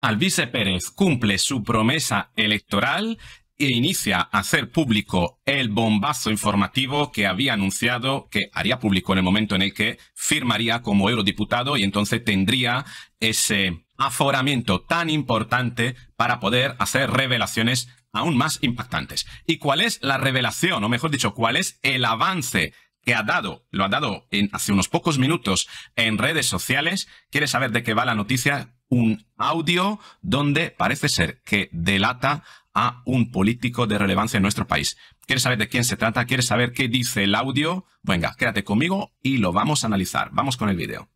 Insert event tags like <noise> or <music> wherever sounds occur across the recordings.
Alvise Pérez cumple su promesa electoral e inicia a hacer público el bombazo informativo que había anunciado que haría público en el momento en el que firmaría como eurodiputado y entonces tendría ese aforamiento tan importante para poder hacer revelaciones aún más impactantes. ¿Y cuál es la revelación, o mejor dicho, cuál es el avance que ha dado, lo ha dado en, hace unos pocos minutos en redes sociales? ¿Quieres saber de qué va la noticia? un audio donde parece ser que delata a un político de relevancia en nuestro país. ¿Quieres saber de quién se trata? ¿Quieres saber qué dice el audio? Venga, quédate conmigo y lo vamos a analizar. Vamos con el video.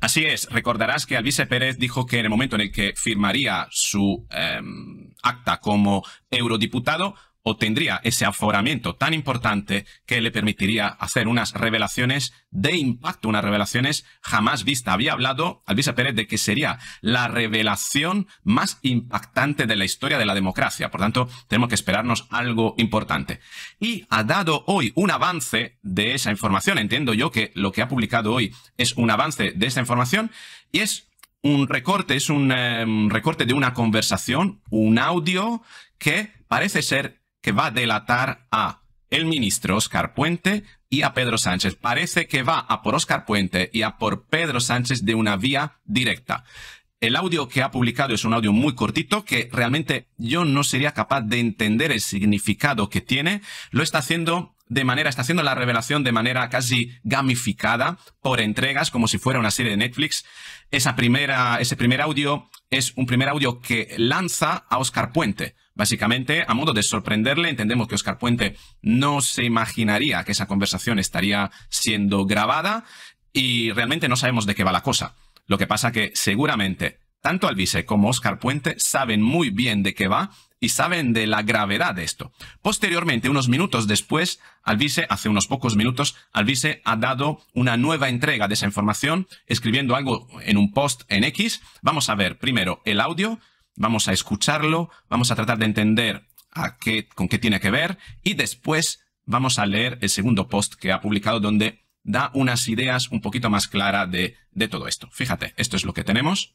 Así es, recordarás que Alvise Pérez dijo que en el momento en el que firmaría su em, acta como eurodiputado, o tendría ese aforamiento tan importante que le permitiría hacer unas revelaciones de impacto, unas revelaciones jamás vistas. Había hablado Alvisa Pérez de que sería la revelación más impactante de la historia de la democracia. Por tanto, tenemos que esperarnos algo importante. Y ha dado hoy un avance de esa información. Entiendo yo que lo que ha publicado hoy es un avance de esa información y es un recorte, es un eh, recorte de una conversación, un audio que parece ser que va a delatar a el ministro Oscar Puente y a Pedro Sánchez. Parece que va a por Oscar Puente y a por Pedro Sánchez de una vía directa. El audio que ha publicado es un audio muy cortito que realmente yo no sería capaz de entender el significado que tiene. Lo está haciendo de manera, está haciendo la revelación de manera casi gamificada por entregas, como si fuera una serie de Netflix. Esa primera, ese primer audio es un primer audio que lanza a Oscar Puente. Básicamente, a modo de sorprenderle, entendemos que Oscar Puente no se imaginaría que esa conversación estaría siendo grabada y realmente no sabemos de qué va la cosa. Lo que pasa que seguramente tanto Alvise como Oscar Puente saben muy bien de qué va y saben de la gravedad de esto. Posteriormente, unos minutos después, Alvise, hace unos pocos minutos, Alvise ha dado una nueva entrega de esa información, escribiendo algo en un post en X. Vamos a ver primero el audio, vamos a escucharlo, vamos a tratar de entender a qué, con qué tiene que ver y después vamos a leer el segundo post que ha publicado donde da unas ideas un poquito más claras de, de todo esto. Fíjate, esto es lo que tenemos.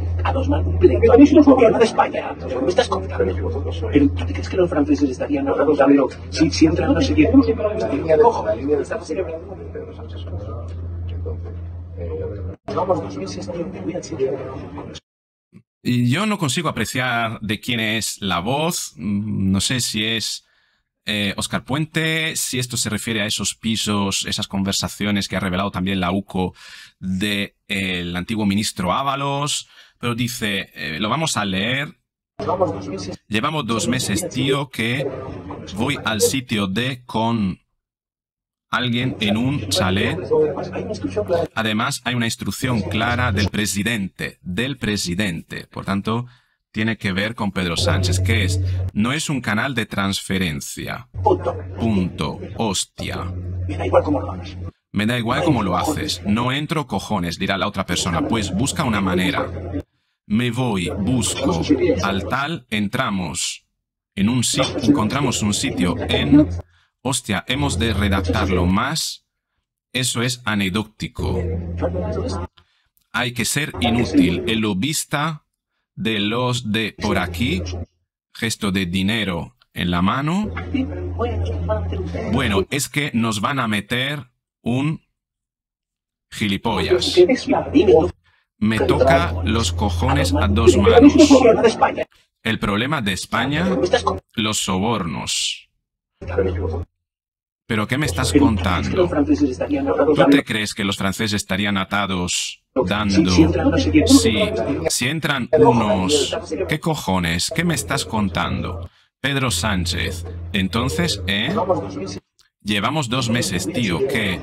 yo no consigo apreciar de quién es la voz. No sé si es Oscar Puente, si esto se refiere a esos pisos, esas conversaciones que ha revelado también la UCO del antiguo ministro Ábalos pero dice, eh, lo vamos a leer. Llevamos dos meses, tío, que voy al sitio de con alguien en un chalet. Además, hay una instrucción clara del presidente, del presidente. Por tanto, tiene que ver con Pedro Sánchez, que es, no es un canal de transferencia. Punto. Hostia. Me da igual Me da igual cómo lo haces. No entro cojones, dirá la otra persona. Pues busca una manera me voy, busco, al tal, entramos. En un sitio, encontramos un sitio en... Hostia, hemos de redactarlo más. Eso es anecdótico. Hay que ser inútil. El lobista de los de por aquí, gesto de dinero en la mano. Bueno, es que nos van a meter un gilipollas. Me toca los cojones a dos manos. El problema de España, los sobornos. ¿Pero qué me estás contando? ¿Tú te crees que los franceses estarían atados dando? Sí, si entran unos... ¿Qué cojones? ¿Qué me estás contando? Pedro Sánchez. Entonces, ¿eh? Llevamos dos meses, tío, que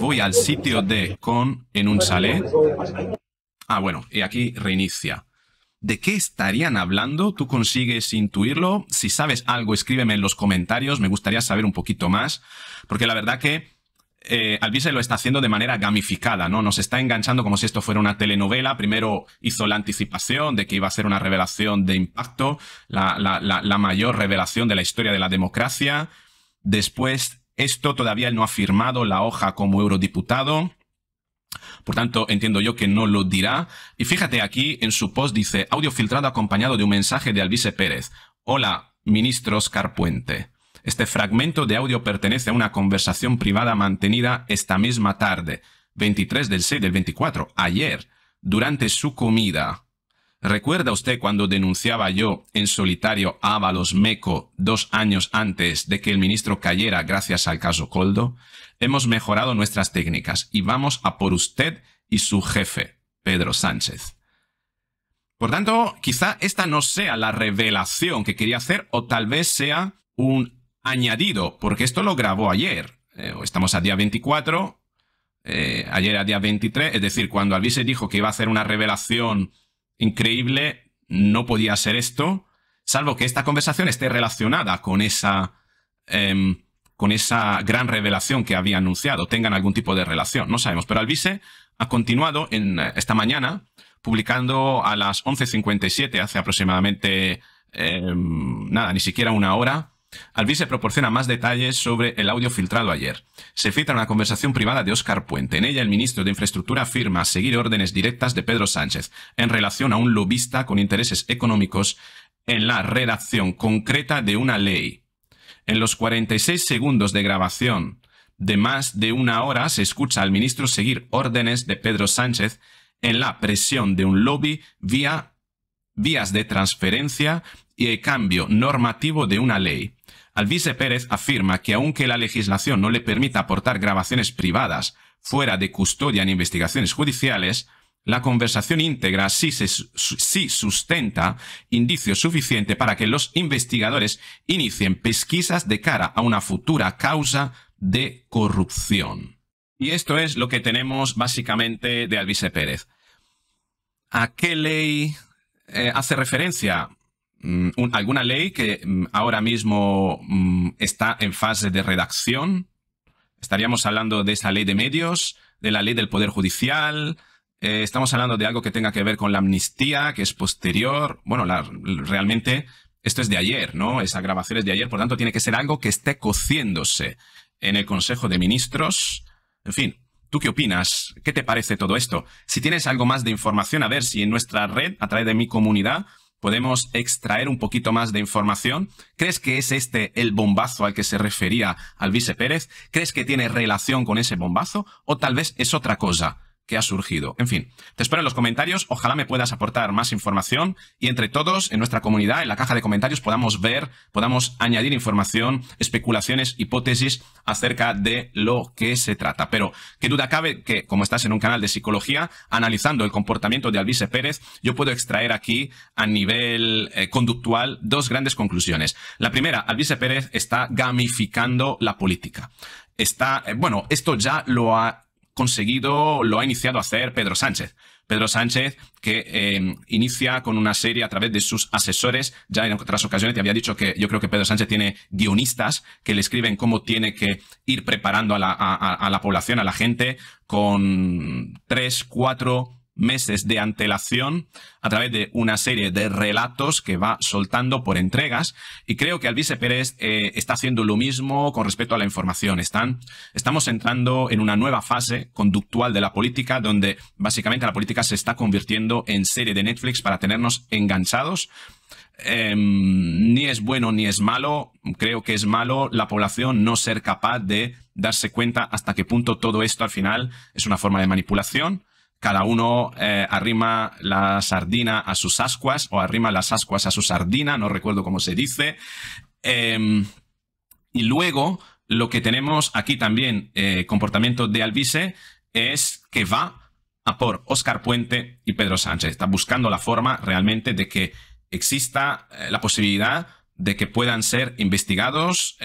voy al sitio de con en un chalet Ah, bueno, y aquí reinicia. ¿De qué estarían hablando? ¿Tú consigues intuirlo? Si sabes algo, escríbeme en los comentarios, me gustaría saber un poquito más, porque la verdad que eh, Alvise lo está haciendo de manera gamificada, ¿no? Nos está enganchando como si esto fuera una telenovela. Primero hizo la anticipación de que iba a ser una revelación de impacto, la, la mayor revelación de la historia de la democracia. Después, esto todavía él no ha firmado la hoja como eurodiputado. Por tanto, entiendo yo que no lo dirá. Y fíjate aquí en su post dice, audio filtrado acompañado de un mensaje de Alvise Pérez. Hola, ministro Oscar Puente. Este fragmento de audio pertenece a una conversación privada mantenida esta misma tarde, 23 del 6 del 24, ayer, durante su comida ¿Recuerda usted cuando denunciaba yo en solitario a Ábalos Meco dos años antes de que el ministro cayera gracias al caso Coldo? Hemos mejorado nuestras técnicas y vamos a por usted y su jefe, Pedro Sánchez. Por tanto, quizá esta no sea la revelación que quería hacer o tal vez sea un añadido, porque esto lo grabó ayer. Eh, estamos a día 24, eh, ayer a día 23, es decir, cuando Alvise dijo que iba a hacer una revelación increíble, no podía ser esto, salvo que esta conversación esté relacionada con esa, em, con esa gran revelación que había anunciado, tengan algún tipo de relación, no sabemos. Pero Alvise ha continuado en, eh, esta mañana publicando a las 11.57, hace aproximadamente, em, nada, ni siquiera una hora, Albi se proporciona más detalles sobre el audio filtrado ayer. Se filtra una conversación privada de Óscar Puente. En ella, el ministro de Infraestructura afirma seguir órdenes directas de Pedro Sánchez en relación a un lobista con intereses económicos en la redacción concreta de una ley. En los 46 segundos de grabación de más de una hora se escucha al ministro seguir órdenes de Pedro Sánchez en la presión de un lobby vía vías de transferencia y el cambio normativo de una ley. Alvise Pérez afirma que aunque la legislación no le permita aportar grabaciones privadas fuera de custodia en investigaciones judiciales, la conversación íntegra sí, sustenta indicios suficientes para que los investigadores inicien pesquisas de cara a una futura causa de corrupción. Y esto es lo que tenemos básicamente de Alvise Pérez. ¿A qué ley eh, hace referencia? Mm, alguna ley que mm, ahora mismo mm, está en fase de redacción. Estaríamos hablando de esa ley de medios, de la ley del Poder Judicial. Eh, estamos hablando de algo que tenga que ver con la amnistía, que es posterior. Bueno, realmente esto es de ayer, ¿no? Esa grabación es de ayer, por tanto, tiene que ser algo que esté cociéndose en el Consejo de Ministros. En fin, ¿Tú qué opinas? ¿Qué te parece todo esto? Si tienes algo más de información, a ver si en nuestra red, a través de mi comunidad, podemos extraer un poquito más de información. ¿Crees que es este el bombazo al que se refería Alvise Pérez? ¿Crees que tiene relación con ese bombazo? ¿O tal vez es otra cosa? que ha surgido. En fin, te espero en los comentarios, ojalá me puedas aportar más información y entre todos en nuestra comunidad, en la caja de comentarios, podamos ver, podamos añadir información, especulaciones, hipótesis acerca de lo que se trata. Pero qué duda cabe que, como estás en un canal de psicología, analizando el comportamiento de Alvise Pérez, yo puedo extraer aquí a nivel eh, conductual dos grandes conclusiones. La primera, Alvise Pérez está gamificando la política. Está, eh, bueno, esto ya lo ha conseguido, lo ha iniciado a hacer Pedro Sánchez. Pedro Sánchez, que em, inicia con una serie a través de sus asesores. Ya en otras ocasiones te había dicho que yo creo que Pedro Sánchez tiene guionistas que le escriben cómo tiene que ir preparando a la, a la población, a la gente, con tres, cuatro meses de antelación a través de una serie de relatos que va soltando por entregas y creo que Alvise Pérez eh, está haciendo lo mismo con respecto a la información. Están, estamos entrando en una nueva fase conductual de la política donde básicamente la política se está convirtiendo en serie de Netflix para tenernos enganchados em, ni es bueno ni es malo. Creo que es malo la población no ser capaz de darse cuenta hasta qué punto todo esto al final es una forma de manipulación cada uno eh, arrima la sardina a sus ascuas o arrima las ascuas a su sardina, no recuerdo cómo se dice. Em, y luego lo que tenemos aquí también, eh, comportamiento de Alvise, es que va a por Oscar Puente y Pedro Sánchez. Está buscando la forma realmente de que exista eh, la posibilidad de que puedan ser investigados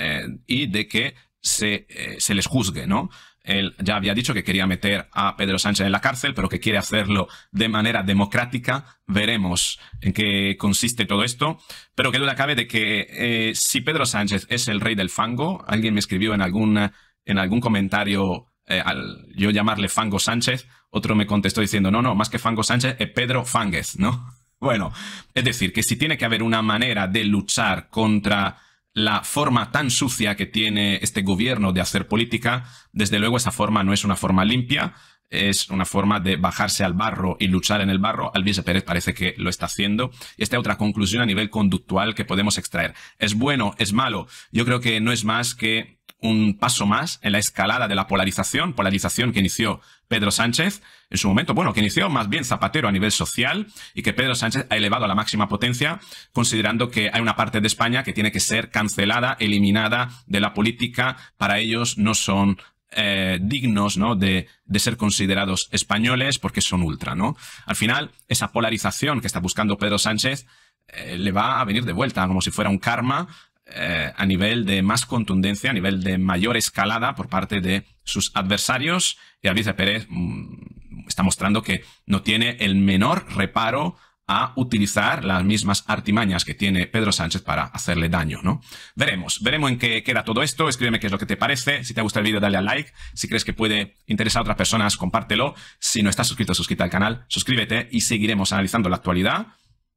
y de que se, se les juzgue, ¿no? él ya había dicho que quería meter a Pedro Sánchez en la cárcel, pero que quiere hacerlo de manera democrática. Veremos en qué consiste todo esto. Pero que duda cabe de que eh, si Pedro Sánchez es el rey del fango, alguien me escribió en algún, en algún comentario eh, al yo llamarle Fango Sánchez, otro me contestó diciendo, no, no, más que Fango Sánchez es Pedro Fánguez, ¿no? <laughs> Bueno, es decir, que si tiene que haber una manera de luchar contra la forma tan sucia que tiene este gobierno de hacer política, desde luego esa forma no es una forma limpia, es una forma de bajarse al barro y luchar en el barro. Alvise Pérez parece que lo está haciendo. Y esta otra conclusión a nivel conductual que podemos extraer. ¿Es bueno? ¿Es malo? Yo creo que no es más que un paso más en la escalada de la polarización, polarización que inició Pedro Sánchez en su momento, bueno, que inició más bien Zapatero a nivel social y que Pedro Sánchez ha elevado a la máxima potencia, considerando que hay una parte de España que tiene que ser cancelada, eliminada de la política, para ellos no son eh, dignos ¿no? de, de, ser considerados españoles porque son ultra. ¿no? Al final, esa polarización que está buscando Pedro Sánchez eh, le va a venir de vuelta, como si fuera un karma eh, a nivel de más contundencia, a nivel de mayor escalada por parte de sus adversarios. Y Pérez mm, está mostrando que no tiene el menor reparo a utilizar las mismas artimañas que tiene Pedro Sánchez para hacerle daño, ¿no? Veremos, veremos en qué queda todo esto. Escríbeme qué es lo que te parece. Si te gusta el vídeo, dale a like. Si crees que puede interesar a otras personas, compártelo. Si no estás suscrito, suscríbete al canal, suscríbete y seguiremos analizando la actualidad,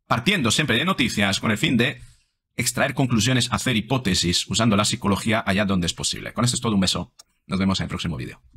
partiendo siempre de noticias con el fin de extraer conclusiones, hacer hipótesis usando la psicología allá donde es posible. Con esto es todo, un beso. Nos vemos en el próximo vídeo.